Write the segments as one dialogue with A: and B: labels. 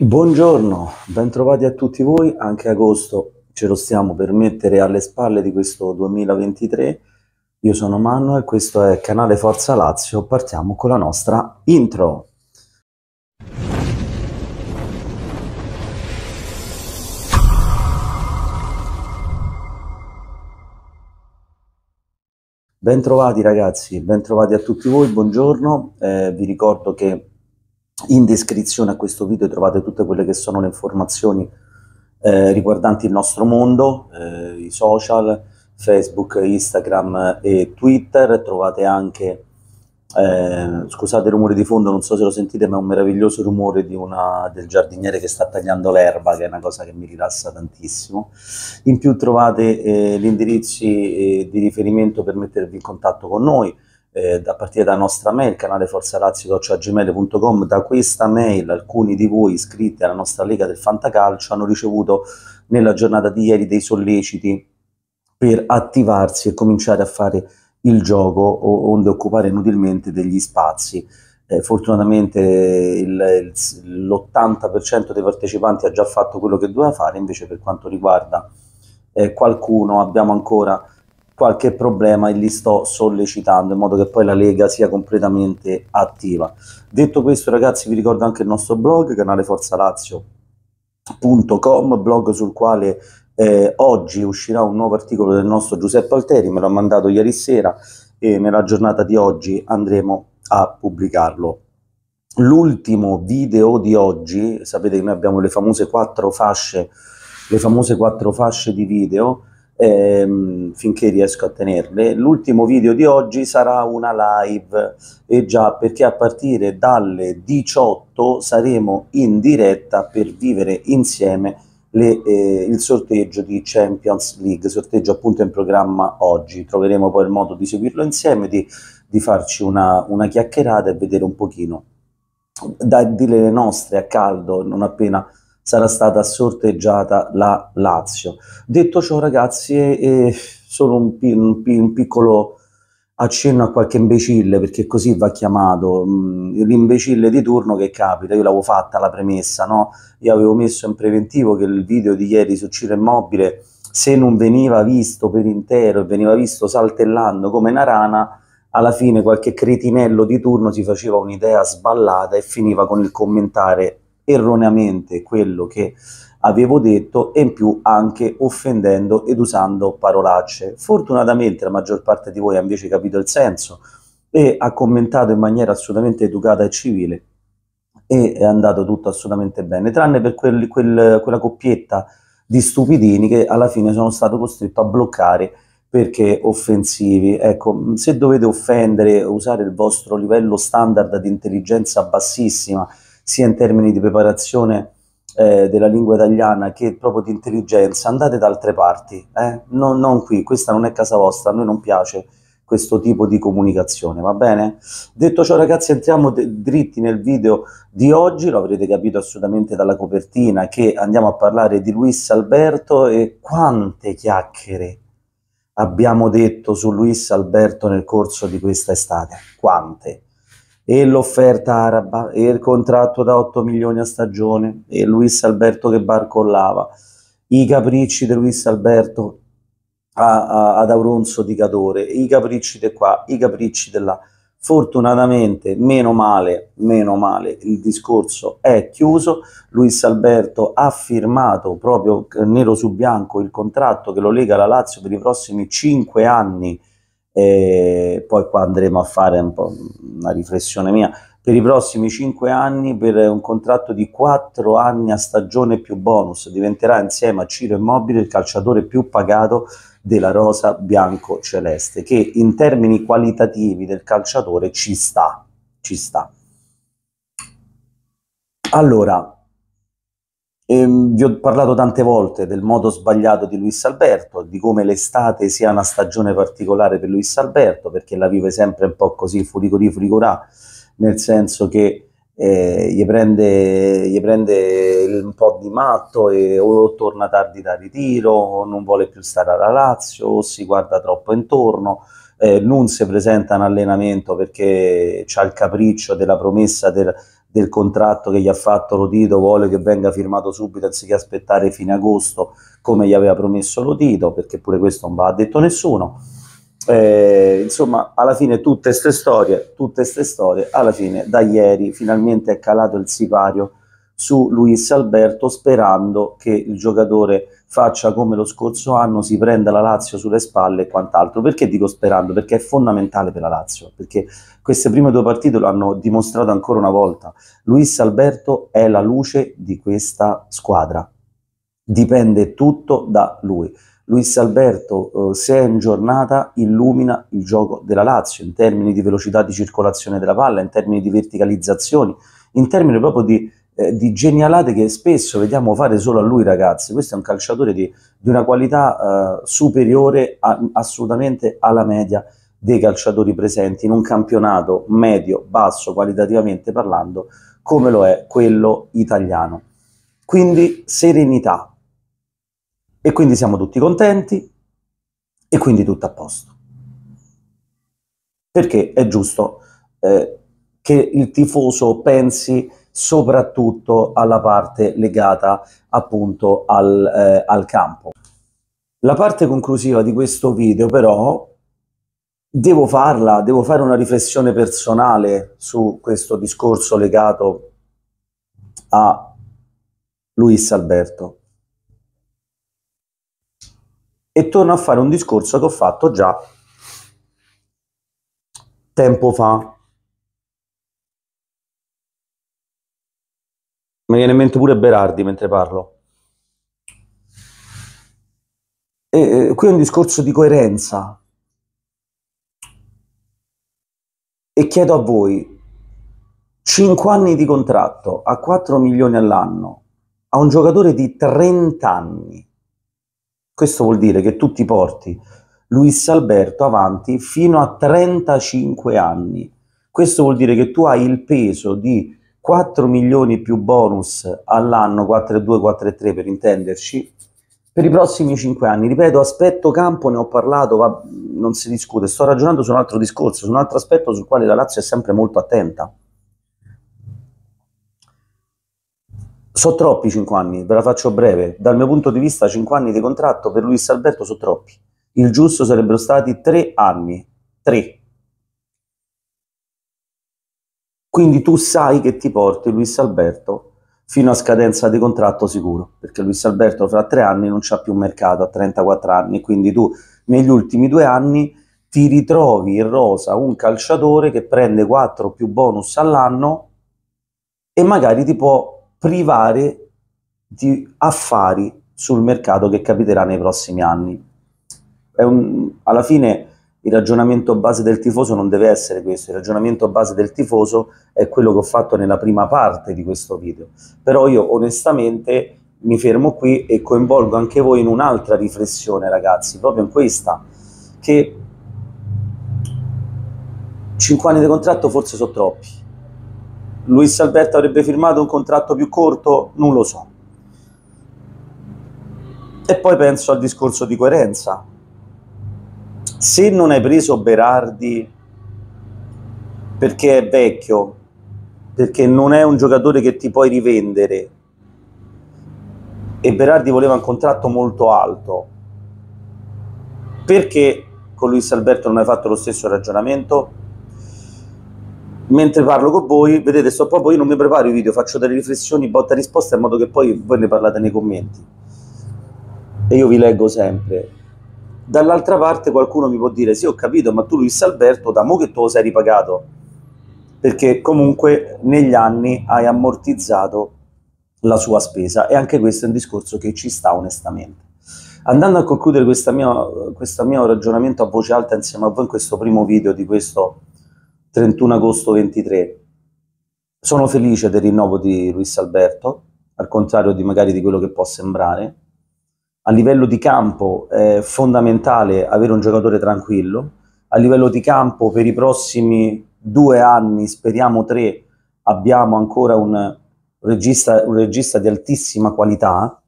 A: Buongiorno, bentrovati a tutti voi, anche agosto ce lo stiamo per mettere alle spalle di questo 2023. Io sono e questo è Canale Forza Lazio, partiamo con la nostra intro. Bentrovati ragazzi, bentrovati a tutti voi, buongiorno, eh, vi ricordo che in descrizione a questo video trovate tutte quelle che sono le informazioni eh, riguardanti il nostro mondo, eh, i social, Facebook, Instagram e Twitter. Trovate anche, eh, scusate il rumore di fondo, non so se lo sentite, ma è un meraviglioso rumore una, del giardiniere che sta tagliando l'erba, che è una cosa che mi rilassa tantissimo. In più trovate eh, gli indirizzi eh, di riferimento per mettervi in contatto con noi eh, a partire dalla nostra mail, canale forzarazio.gmail.com, da questa mail alcuni di voi iscritti alla nostra Lega del Fantacalcio hanno ricevuto nella giornata di ieri dei solleciti per attivarsi e cominciare a fare il gioco onde occupare inutilmente degli spazi. Eh, fortunatamente l'80% dei partecipanti ha già fatto quello che doveva fare, invece per quanto riguarda eh, qualcuno abbiamo ancora qualche problema e li sto sollecitando in modo che poi la Lega sia completamente attiva. Detto questo ragazzi vi ricordo anche il nostro blog, canale forzalazio.com, blog sul quale eh, oggi uscirà un nuovo articolo del nostro Giuseppe Alteri, me l'ha mandato ieri sera e nella giornata di oggi andremo a pubblicarlo. L'ultimo video di oggi, sapete che noi abbiamo le famose quattro fasce, le famose quattro fasce di video, ehm, finché riesco a tenerle. L'ultimo video di oggi sarà una live, e già perché a partire dalle 18 saremo in diretta per vivere insieme le, eh, il sorteggio di Champions League, sorteggio appunto in programma oggi. Troveremo poi il modo di seguirlo insieme, di, di farci una, una chiacchierata e vedere un pochino, da, dire le nostre a caldo, non appena sarà stata sorteggiata la Lazio. Detto ciò ragazzi, è solo un, pi un, pi un piccolo accenno a qualche imbecille, perché così va chiamato, mm, l'imbecille di turno che capita, io l'avevo fatta la premessa, no? Io avevo messo in preventivo che il video di ieri su Ciro Immobile, se non veniva visto per intero e veniva visto saltellando come una rana, alla fine qualche cretinello di turno si faceva un'idea sballata e finiva con il commentare erroneamente quello che avevo detto e in più anche offendendo ed usando parolacce. Fortunatamente la maggior parte di voi ha invece capito il senso e ha commentato in maniera assolutamente educata e civile e è andato tutto assolutamente bene, tranne per quel, quel, quella coppietta di stupidini che alla fine sono stato costretto a bloccare perché offensivi. Ecco, se dovete offendere, usare il vostro livello standard di intelligenza bassissima sia in termini di preparazione eh, della lingua italiana che proprio di intelligenza, andate da altre parti, eh? non, non qui, questa non è casa vostra, a noi non piace questo tipo di comunicazione, va bene? Detto ciò ragazzi entriamo dritti nel video di oggi, lo avrete capito assolutamente dalla copertina che andiamo a parlare di Luis Alberto e quante chiacchiere abbiamo detto su Luis Alberto nel corso di questa estate, quante? e l'offerta araba e il contratto da 8 milioni a stagione e Luis Alberto che barcollava, i capricci di Luis Alberto a, a, ad Auronzo di Cadore, i capricci di qua, i capricci di là. Fortunatamente, meno male, meno male, il discorso è chiuso. Luis Alberto ha firmato proprio nero su bianco il contratto che lo lega alla Lazio per i prossimi 5 anni e poi qua andremo a fare un una riflessione mia per i prossimi 5 anni per un contratto di 4 anni a stagione più bonus diventerà insieme a Ciro Immobile il calciatore più pagato della rosa bianco-celeste che in termini qualitativi del calciatore ci sta, ci sta. Allora, Ehm, vi ho parlato tante volte del modo sbagliato di Luis Alberto, di come l'estate sia una stagione particolare per Luis Alberto, perché la vive sempre un po' così furicorì furicorà, nel senso che eh, gli, prende, gli prende un po' di matto e o torna tardi da ritiro, o non vuole più stare alla Lazio, o si guarda troppo intorno. Eh, non si presenta in allenamento perché ha il capriccio della promessa del, del contratto che gli ha fatto Lodito, vuole che venga firmato subito anziché aspettare fine agosto come gli aveva promesso Lodito, perché pure questo non va detto nessuno. Eh, insomma, alla fine tutte queste storie, tutte queste storie, alla fine da ieri finalmente è calato il sipario su Luis Alberto sperando che il giocatore faccia come lo scorso anno, si prenda la Lazio sulle spalle e quant'altro. Perché dico sperando? Perché è fondamentale per la Lazio, perché queste prime due partite lo hanno dimostrato ancora una volta. Luis Alberto è la luce di questa squadra, dipende tutto da lui. Luis Alberto, eh, se è in giornata, illumina il gioco della Lazio in termini di velocità di circolazione della palla, in termini di verticalizzazioni, in termini proprio di eh, di genialate che spesso vediamo fare solo a lui ragazzi, questo è un calciatore di, di una qualità eh, superiore a, assolutamente alla media dei calciatori presenti in un campionato medio, basso qualitativamente parlando, come lo è quello italiano. Quindi serenità. E quindi siamo tutti contenti e quindi tutto a posto. Perché è giusto eh, che il tifoso pensi soprattutto alla parte legata appunto al, eh, al campo. La parte conclusiva di questo video però devo farla, devo fare una riflessione personale su questo discorso legato a Luis Alberto. E torno a fare un discorso che ho fatto già tempo fa. Mi viene in mente pure Berardi mentre parlo. E, qui è un discorso di coerenza. E chiedo a voi, 5 anni di contratto a 4 milioni all'anno a un giocatore di 30 anni, questo vuol dire che tu ti porti Luis Alberto avanti fino a 35 anni. Questo vuol dire che tu hai il peso di 4 milioni più bonus all'anno, 4,2, 4,3 per intenderci, per i prossimi 5 anni. Ripeto, aspetto campo, ne ho parlato, va, non si discute, sto ragionando su un altro discorso, su un altro aspetto sul quale la Lazio è sempre molto attenta. Sono troppi 5 anni, ve la faccio breve, dal mio punto di vista 5 anni di contratto per Luis Alberto sono troppi, il giusto sarebbero stati 3 anni, 3 Quindi tu sai che ti porti Luis Alberto fino a scadenza di contratto sicuro, perché Luis Alberto fra tre anni non c'ha più mercato a 34 anni, quindi tu negli ultimi due anni ti ritrovi in rosa un calciatore che prende 4 più bonus all'anno e magari ti può privare di affari sul mercato che capiterà nei prossimi anni. Un, alla fine il ragionamento base del tifoso non deve essere questo, il ragionamento base del tifoso è quello che ho fatto nella prima parte di questo video, però io onestamente mi fermo qui e coinvolgo anche voi in un'altra riflessione ragazzi, proprio in questa, che 5 anni di contratto forse sono troppi, Luis Alberto avrebbe firmato un contratto più corto? Non lo so. E poi penso al discorso di coerenza, se non hai preso Berardi perché è vecchio, perché non è un giocatore che ti puoi rivendere e Berardi voleva un contratto molto alto, perché con Luis Alberto non hai fatto lo stesso ragionamento? Mentre parlo con voi, vedete, sto proprio io non mi preparo i video, faccio delle riflessioni, botta risposta in modo che poi voi ne parlate nei commenti. E io vi leggo sempre Dall'altra parte qualcuno mi può dire, sì ho capito, ma tu Luis Alberto da mo che tu lo sei ripagato, perché comunque negli anni hai ammortizzato la sua spesa e anche questo è un discorso che ci sta onestamente. Andando a concludere questo mio ragionamento a voce alta insieme a voi in questo primo video di questo 31 agosto 23, sono felice del rinnovo di Luis Alberto, al contrario di magari di quello che può sembrare, a livello di campo è fondamentale avere un giocatore tranquillo, a livello di campo per i prossimi due anni, speriamo tre, abbiamo ancora un regista, un regista di altissima qualità,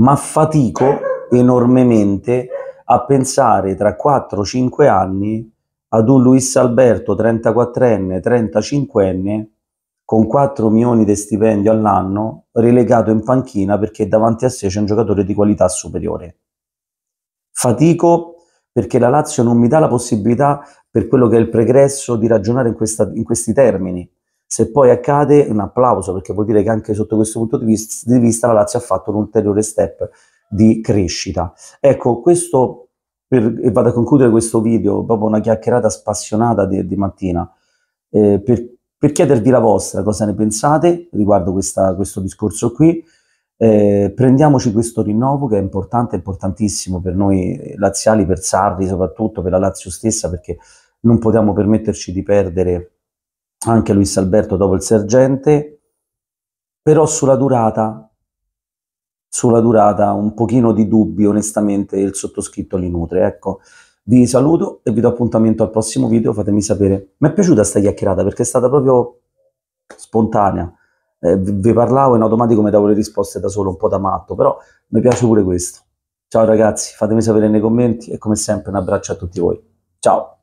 A: ma fatico enormemente a pensare tra 4-5 anni ad un Luis Alberto 34enne, 35enne con 4 milioni di stipendio all'anno, relegato in panchina perché davanti a sé c'è un giocatore di qualità superiore. Fatico perché la Lazio non mi dà la possibilità, per quello che è il pregresso, di ragionare in, questa, in questi termini. Se poi accade, un applauso, perché vuol dire che anche sotto questo punto di vista, di vista la Lazio ha fatto un ulteriore step di crescita. Ecco, questo, per, e vado a concludere questo video, proprio una chiacchierata spassionata di, di mattina, eh, per, per chiedervi la vostra, cosa ne pensate riguardo questa, questo discorso qui. Eh, prendiamoci questo rinnovo che è importante, importantissimo per noi eh, laziali, per Sardi soprattutto, per la Lazio stessa, perché non possiamo permetterci di perdere anche Luis Alberto dopo il sergente, però sulla durata, sulla durata un pochino di dubbi onestamente il sottoscritto li nutre, ecco. Vi saluto e vi do appuntamento al prossimo video, fatemi sapere. Mi è piaciuta questa chiacchierata perché è stata proprio spontanea. Eh, vi parlavo in automatico mi davo le risposte da solo, un po' da matto, però mi piace pure questo. Ciao ragazzi, fatemi sapere nei commenti e come sempre un abbraccio a tutti voi. Ciao!